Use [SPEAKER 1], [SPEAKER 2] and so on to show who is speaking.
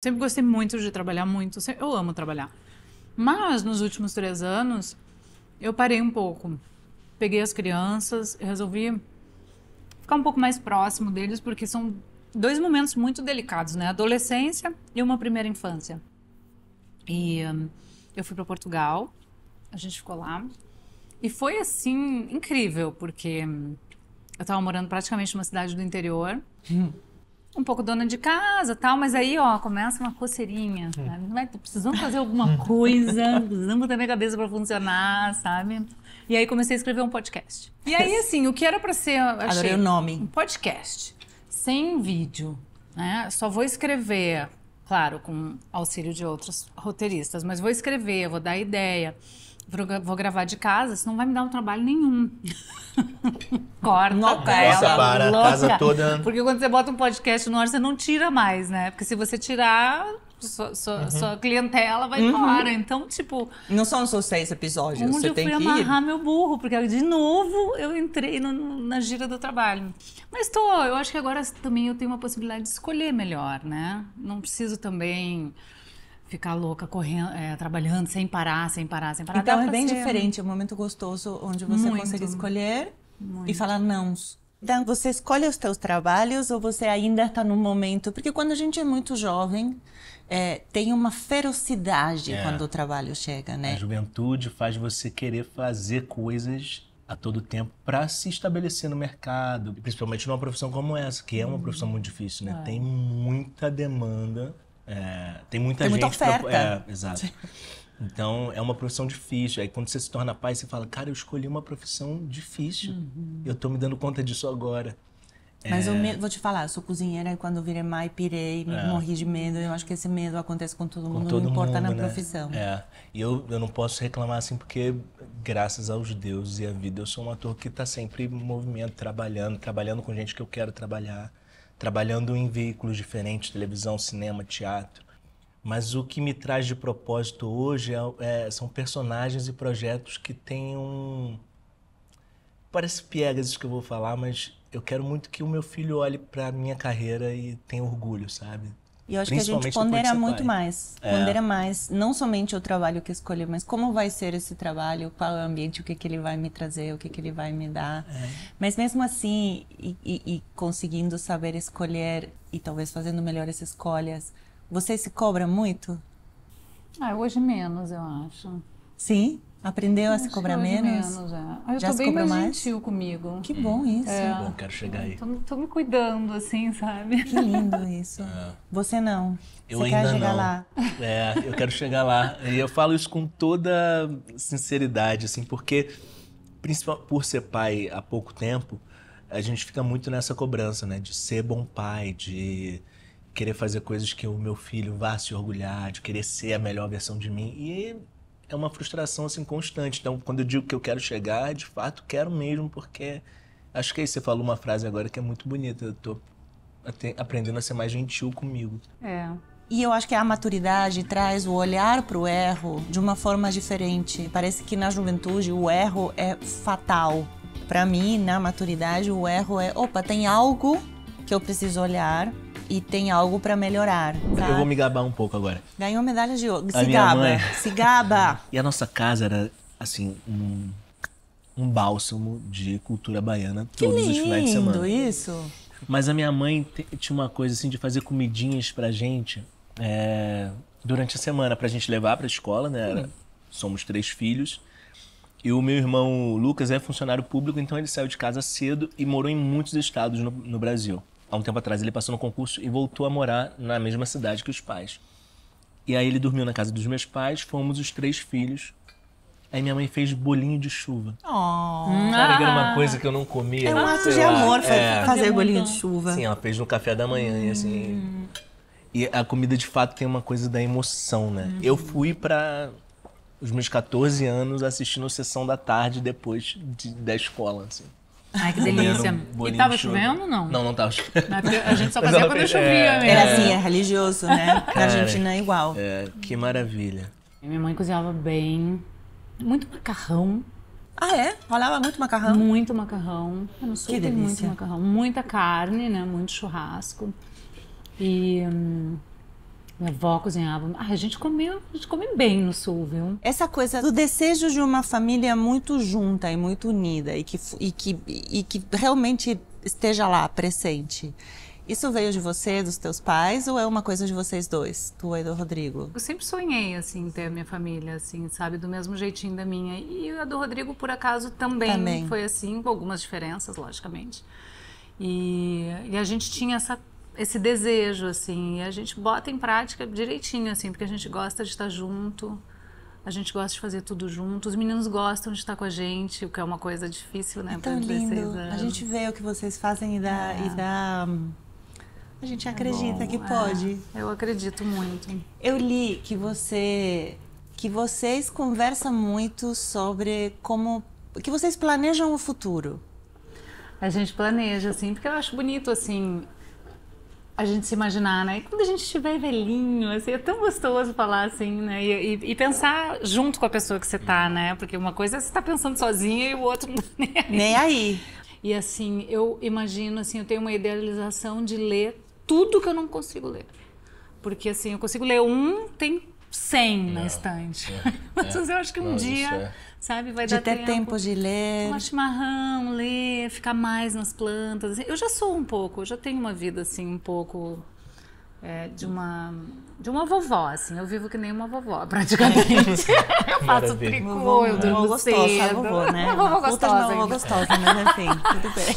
[SPEAKER 1] Sempre gostei muito de trabalhar muito. Eu amo trabalhar. Mas nos últimos três anos, eu parei um pouco. Peguei as crianças, resolvi ficar um pouco mais próximo deles, porque são dois momentos muito delicados, né? Adolescência e uma primeira infância. E hum, eu fui para Portugal, a gente ficou lá. E foi assim incrível, porque hum, eu estava morando praticamente numa cidade do interior. Hum um pouco dona de casa tal, mas aí, ó, começa uma coceirinha, hum. sabe? É precisamos fazer alguma hum. coisa, precisamos botar minha cabeça para funcionar, sabe? E aí comecei a escrever um podcast. E aí, assim, o que era para ser... Achei, Adorei o nome. Um podcast, sem vídeo, né? Só vou escrever, claro, com auxílio de outros roteiristas, mas vou escrever, vou dar ideia vou gravar de casa, isso não vai me dar um trabalho nenhum. Corta ela. Nossa, para, a casa toda... Porque quando você bota um podcast no ar, você não tira mais, né? Porque se você tirar, sua, sua, uhum. sua clientela vai uhum. embora. Então, tipo...
[SPEAKER 2] Não são só seis episódios, você tem que... Onde eu fui amarrar
[SPEAKER 1] ir. meu burro, porque de novo eu entrei no, na gira do trabalho. Mas tô, eu acho que agora também eu tenho uma possibilidade de escolher melhor, né? Não preciso também ficar louca correndo, é, trabalhando sem parar, sem parar, sem parar. Então é bem ser... diferente,
[SPEAKER 2] é um momento gostoso onde você muito, consegue escolher muito. e
[SPEAKER 1] falar não.
[SPEAKER 2] Então você escolhe os seus trabalhos ou você ainda está no momento? Porque quando a gente é muito jovem é, tem uma ferocidade é. quando o trabalho chega, né? A
[SPEAKER 3] juventude faz você querer fazer coisas a todo tempo para se estabelecer no mercado, principalmente numa profissão como essa, que é uma uhum. profissão muito difícil, né? É. Tem muita demanda é, tem muita tem gente. Muita oferta. Pra, é, exato. Sim. Então é uma profissão difícil. Aí quando você se torna pai, você fala, cara, eu escolhi uma profissão difícil. Uhum. Eu tô me dando conta disso agora. Mas é... eu me... vou
[SPEAKER 2] te falar, eu sou cozinheira e quando eu virei mãe, pirei, é. morri de medo. Eu acho que esse medo acontece com todo mundo, com todo não importa mundo, na né? profissão. É.
[SPEAKER 3] E eu, eu não posso reclamar assim, porque graças aos deuses e à vida, eu sou um ator que está sempre em movimento, trabalhando, trabalhando com gente que eu quero trabalhar trabalhando em veículos diferentes televisão, cinema, teatro. Mas o que me traz de propósito hoje é, é, são personagens e projetos que têm um. Parece piegas isso que eu vou falar, mas eu quero muito que o meu filho olhe para minha carreira e tenha orgulho, sabe? E eu acho que a gente pondera muito mais. É. Pondera
[SPEAKER 2] mais, não somente o trabalho que escolher, mas como vai ser esse trabalho, qual é o ambiente, o que, que ele vai me trazer, o que, que ele vai me dar. É. Mas mesmo assim, e, e, e conseguindo saber escolher e talvez fazendo melhores escolhas, você se cobra muito?
[SPEAKER 1] Ah, hoje menos, eu acho. Sim? Aprendeu a se
[SPEAKER 2] cobrar
[SPEAKER 3] menos? menos é. Ah, eu já tô se
[SPEAKER 1] bem mais, mais gentil comigo. Que bom é. isso. É. Bom, quero chegar aí. Tô, tô, me cuidando, assim, sabe? Que lindo isso. É. Você não. Eu Você ainda quer chegar não. lá.
[SPEAKER 3] É, eu quero chegar lá. E eu falo isso com toda sinceridade, assim, porque, principalmente por ser pai há pouco tempo, a gente fica muito nessa cobrança, né? De ser bom pai, de querer fazer coisas que o meu filho vá se orgulhar, de querer ser a melhor versão de mim. E é uma frustração assim constante. Então, quando eu digo que eu quero chegar, de fato quero mesmo, porque acho que aí é você falou uma frase agora que é muito bonita. Eu tô aprendendo a ser mais gentil comigo.
[SPEAKER 2] É. E eu acho que a maturidade traz o olhar para o erro de uma forma diferente. Parece que na juventude o erro é fatal. Para mim, na maturidade, o erro é, opa, tem algo que eu preciso olhar e tem algo para melhorar. Sabe? Eu tá? vou me
[SPEAKER 3] gabar um pouco agora.
[SPEAKER 2] Ganhou medalha de ouro. Se gaba. Mãe... Se gaba.
[SPEAKER 3] e a nossa casa era, assim, um, um bálsamo de cultura baiana que todos lindo os finais de semana. isso. Mas a minha mãe tinha uma coisa, assim, de fazer comidinhas pra gente é, durante a semana, pra gente levar pra escola, né? Era, somos três filhos. E o meu irmão Lucas é funcionário público, então ele saiu de casa cedo e morou em muitos estados no, no Brasil há um tempo atrás ele passou no concurso e voltou a morar na mesma cidade que os pais. E aí ele dormiu na casa dos meus pais, fomos os três filhos. Aí minha mãe fez bolinho de chuva. Oh. Cara, que era uma coisa que eu não comia. É um ato de amor é. fazer bolinho de chuva. Sim, ela fez no café da manhã hum. e assim. E a comida de fato tem uma coisa da emoção, né? Hum. Eu fui para os meus 14 anos assistindo a Sessão da Tarde depois de, da escola, assim. Ai, que delícia. e tava chovendo
[SPEAKER 1] ou não? Não, não tava chovendo.
[SPEAKER 3] É a gente só fazia não, quando chovia é, mesmo. Era é. assim, é religioso, né? Cara, Na Argentina é igual. É, que maravilha. Minha mãe cozinhava bem. Muito macarrão.
[SPEAKER 1] Ah, é? Rolava muito macarrão? Muito macarrão. Eu não sou que delícia. muito macarrão. Muita carne, né? Muito churrasco. E hum, minha avó cozinhava. Ah, a gente comeu, a gente come bem no sul, viu? Essa coisa do desejo de uma
[SPEAKER 2] família muito junta e muito unida e que, e que, e que realmente esteja lá, presente. Isso veio de você, dos teus pais, ou é uma coisa de vocês dois, tu e do Rodrigo?
[SPEAKER 1] Eu sempre sonhei, assim, ter a minha família, assim, sabe? Do mesmo jeitinho da minha. E a do Rodrigo, por acaso, também, também. foi assim, com algumas diferenças, logicamente. E, e a gente tinha essa esse desejo, assim. E a gente bota em prática direitinho, assim, porque a gente gosta de estar junto, a gente gosta de fazer tudo junto. Os meninos gostam de estar com a gente, o que é uma coisa difícil, né? É tão lindo. A gente
[SPEAKER 2] vê o que vocês fazem e dá. É. E dá a gente é acredita é que pode.
[SPEAKER 1] eu acredito muito.
[SPEAKER 2] Eu li que você que vocês conversam muito sobre
[SPEAKER 1] como que vocês planejam o futuro. A gente planeja, assim, porque eu acho bonito, assim, a gente se imaginar, né? E quando a gente estiver velhinho, assim, é tão gostoso falar assim, né? E, e, e pensar junto com a pessoa que você tá, né? Porque uma coisa é você tá pensando sozinha e o outro tá nem aí. Nem aí. E assim, eu imagino, assim, eu tenho uma idealização de ler tudo que eu não consigo ler. Porque assim, eu consigo ler um, tem 100 na estante. É, é, Mas eu acho que um dia, é. sabe, vai de dar tempo. De ter tempo de ler. Tomar chimarrão, ler, ficar mais nas plantas. Eu já sou um pouco, eu já tenho uma vida assim, um pouco é, de uma de uma vovó, assim. Eu vivo que nem uma vovó, praticamente.
[SPEAKER 3] eu faço tricô, eu é durmo cedo. Gostosa, a vovó, né? Uma vovó gostosa. uma vovó gostosa,
[SPEAKER 1] mas enfim, tudo bem.